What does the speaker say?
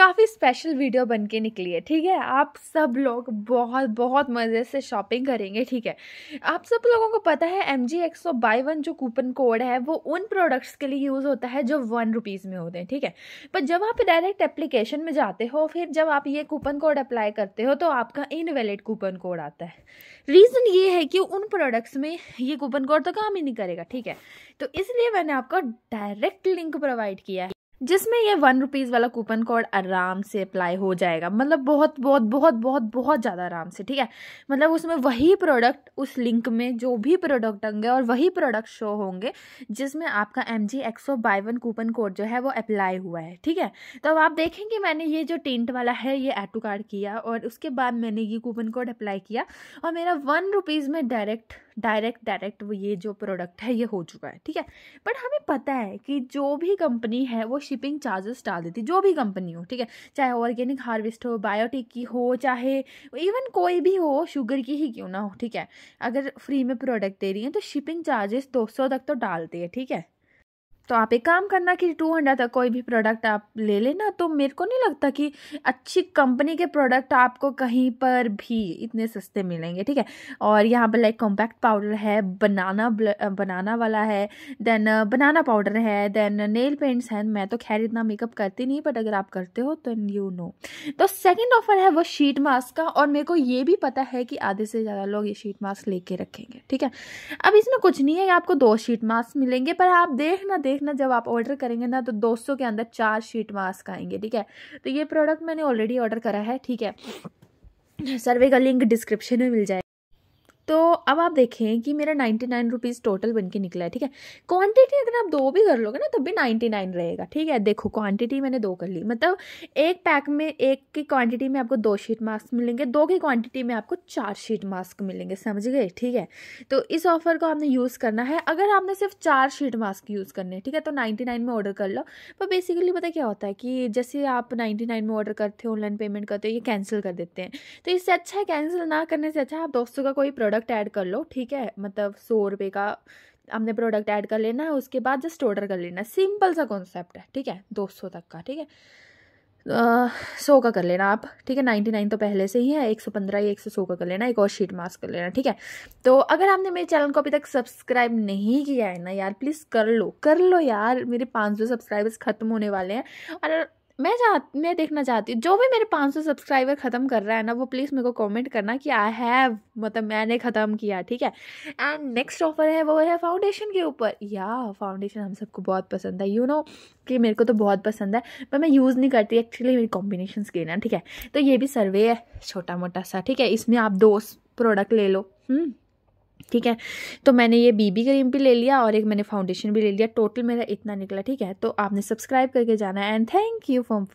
काफ़ी special video बन के निकली है ठीक है आप सब लोग बहुत बहुत मज़े से शॉपिंग करेंगे ठीक है आप सब लोगों को पता है एम जी एक्सो बाई वन जो कूपन कोड है वो उन प्रोडक्ट्स के लिए यूज़ होता है जो वन रुपीज़ में होते हैं ठीक है पर जब आप डायरेक्ट एप्लीकेशन में जाते हो फिर जब आप ये कूपन कोड अप्लाई करते हो तो आपका इनवेलिड कूपन कोड आता है रीज़न ये है कि उन प्रोडक्ट्स में ये कूपन कोड तो काम ही नहीं करेगा ठीक है तो इसलिए मैंने आपको डायरेक्ट लिंक प्रोवाइड किया है जिसमें ये वन रुपीज़ वाला कूपन कोड आराम से अप्लाई हो जाएगा मतलब बहुत बहुत बहुत बहुत बहुत ज़्यादा आराम से ठीक है मतलब उसमें वही प्रोडक्ट उस लिंक में जो भी प्रोडक्ट होंगे और वही प्रोडक्ट शो होंगे जिसमें आपका एम जी एक्सो बाई वन कूपन कोड जो है वो अप्लाई हुआ है ठीक है तो अब आप देखेंगे मैंने ये जो टेंट वाला है ये ऐड टू कार्ड किया और उसके बाद मैंने ये कूपन कोड अप्लाई किया और मेरा वन रुपीज़ में डायरेक्ट डायरेक्ट डायरेक्ट वो ये जो प्रोडक्ट है ये हो चुका है ठीक है बट हमें पता है कि जो भी कंपनी है वो शिपिंग चार्जेस डाल देती जो भी कंपनी हो ठीक है चाहे ऑर्गेनिक हार्वेस्ट हो बायोटिक की हो चाहे इवन कोई भी हो शुगर की ही क्यों ना हो ठीक है अगर फ्री में प्रोडक्ट दे रही है तो शिपिंग चार्जेस 200 तक तो डालते हैं ठीक है तो आप एक काम करना कि टू हंड्रेड तक कोई भी प्रोडक्ट आप ले लेना तो मेरे को नहीं लगता कि अच्छी कंपनी के प्रोडक्ट आपको कहीं पर भी इतने सस्ते मिलेंगे ठीक है और यहाँ पर लाइक कॉम्पैक्ट पाउडर है बनाना बनाना वाला है देन बनाना पाउडर है देन नेल पेंट्स हैं मैं तो खैर इतना मेकअप करती नहीं बट अगर आप करते हो तो यू नो तो सेकेंड ऑफर है वो शीट मास्क का और मेरे को ये भी पता है कि आधे से ज़्यादा लोग ये शीट मास्क लेके रखेंगे ठीक है अब इसमें कुछ नहीं है आपको दो शीट मास्क मिलेंगे पर आप देख ना देख देखना जब आप ऑर्डर करेंगे ना तो 200 के अंदर चार शीट मास्क आएंगे ठीक है तो ये प्रोडक्ट मैंने ऑलरेडी ऑर्डर करा है ठीक है सर्वे का लिंक डिस्क्रिप्शन में मिल जाएगा तो अब आप देखें कि मेरा नाइन्टी नाइन रुपीज़ टोटल बन के निकला है ठीक है क्वांटिटी अगर आप दो भी कर लोगे ना तब भी नाइन्टी नाइन रहेगा ठीक है देखो क्वांटिटी मैंने दो कर ली मतलब एक पैक में एक की क्वांटिटी में आपको दो शीट मास्क मिलेंगे दो की क्वांटिटी में आपको चार शीट मास्क मिलेंगे समझ गए ठीक है तो इस ऑफर को आपने यूज़ करना है अगर आपने सिर्फ चार शीट मास्क यूज़ करने ठीक है तो नाइन्टी नाइन में ऑर्डर कर लो पर बेसिकली पता क्या होता है कि जैसे आप नाइन्टी नाइन में ऑर्डर करते हो ऑनलाइन पेमेंट करते हो ये कैंसिल कर देते हैं तो इससे अच्छा है कैंसिल ना करने से अच्छा आप दोस्तों का कोई प्रोडक्ट प्रोडक्ट ऐड कर लो ठीक है मतलब सौ रुपये का आपने प्रोडक्ट ऐड कर लेना है उसके बाद जस्ट ऑर्डर कर लेना है सिंपल सा कॉन्सेप्ट है ठीक है दो सौ तक का ठीक है सौ का कर लेना आप ठीक है नाइन्टी नाइन तो पहले से ही है एक सौ पंद्रह या एक सौ सौ का कर लेना एक और शीट मास्क कर लेना ठीक है तो अगर आपने मेरे चैनल को अभी तक सब्सक्राइब नहीं किया है ना यार प्लीज़ कर लो कर लो यार मेरे पाँच सौ सब्सक्राइबर्स ख़त्म होने वाले हैं और मैं चाह मैं देखना चाहती हूँ जो भी मेरे 500 सब्सक्राइबर ख़त्म कर रहा है ना वो प्लीज़ मेरे को कमेंट करना कि आई हैव मतलब मैंने ख़त्म किया ठीक है एंड नेक्स्ट ऑफर है वो है फाउंडेशन के ऊपर या फाउंडेशन हम सबको बहुत पसंद है यू you नो know, कि मेरे को तो बहुत पसंद है पर मैं यूज़ नहीं करती एक्चुअली मेरी कॉम्बिनेशन स्किन है ठीक है तो ये भी सर्वे है छोटा मोटा सा ठीक है इसमें आप दो प्रोडक्ट ले लो हम्म। ठीक है तो मैंने ये बीबी क्रीम भी ले लिया और एक मैंने फाउंडेशन भी ले लिया टोटल मेरा इतना निकला ठीक है तो आपने सब्सक्राइब करके जाना एंड थैंक यू फॉर